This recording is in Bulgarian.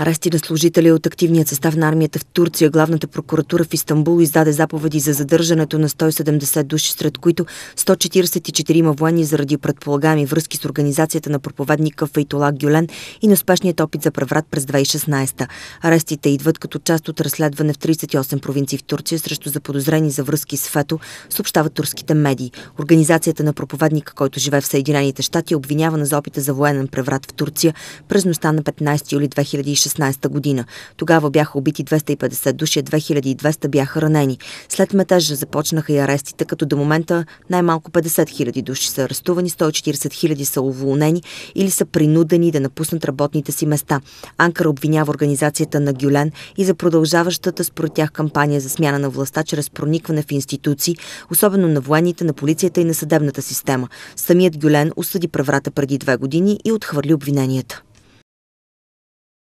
Арести на служители от активният състав на армията в Турция, главната прокуратура в Истанбул издаде заповеди за задържането на 170 души, сред които 144 военни заради предполагаеми връзки с организацията на проповедника Фейтола Гюлен и успешният опит за преврат през 2016. Арестите идват като част от разследване в 38 провинции в Турция срещу заподозрени за връзки с Фето, съобщават турските медии. Организацията на проповедника, който живее в Съединените щати, е обвинявана за опита за военен преврат в Турция през нощта на 15 юли 2016 2016 година. Тогава бяха убити 250 души, 2200 бяха ранени. След метежа започнаха и арестите, като до момента най-малко 50 000 души са арестувани, 140 000 са уволнени или са принудени да напуснат работните си места. Анкара обвинява организацията на Гюлен и за продължаващата според тях кампания за смяна на властта чрез проникване в институции, особено на военните, на полицията и на съдебната система. Самият Гюлен осъди преврата преди две години и отхвърли обвиненията.